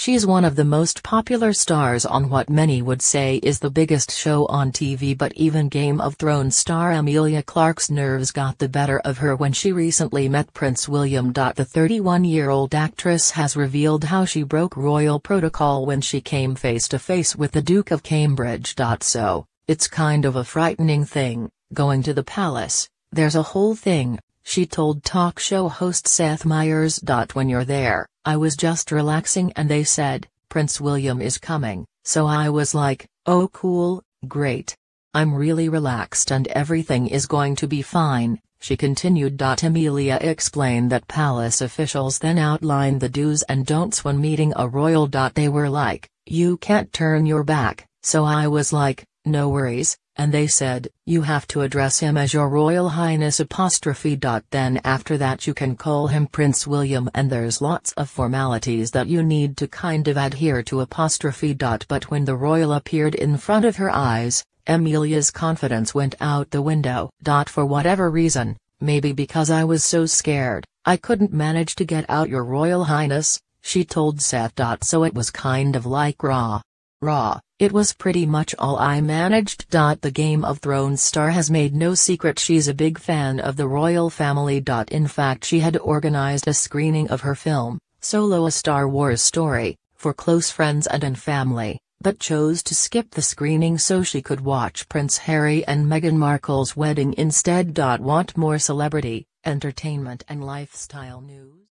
She's one of the most popular stars on what many would say is the biggest show on TV but even Game of Thrones star Amelia Clark's nerves got the better of her when she recently met Prince William. The 31-year-old actress has revealed how she broke royal protocol when she came face-to-face -face with the Duke of Cambridge. So, it's kind of a frightening thing, going to the palace, there's a whole thing, she told talk show host Seth Meyers. When you're there, I was just relaxing and they said, Prince William is coming, so I was like, oh cool, great. I'm really relaxed and everything is going to be fine, she continued. Amelia explained that palace officials then outlined the do's and don'ts when meeting a royal. They were like, you can't turn your back, so I was like, no worries, and they said, you have to address him as your Royal Highness apostrophe. Then after that you can call him Prince William and there's lots of formalities that you need to kind of adhere to apostrophe. But when the royal appeared in front of her eyes, Amelia's confidence went out the window. For whatever reason, maybe because I was so scared, I couldn't manage to get out your Royal Highness, she told Seth. So it was kind of like raw. Raw, it was pretty much all I managed. The Game of Thrones star has made no secret she's a big fan of the royal family. In fact, she had organized a screening of her film, Solo a Star Wars Story, for close friends and in family, but chose to skip the screening so she could watch Prince Harry and Meghan Markle's wedding instead. Want more celebrity, entertainment, and lifestyle news?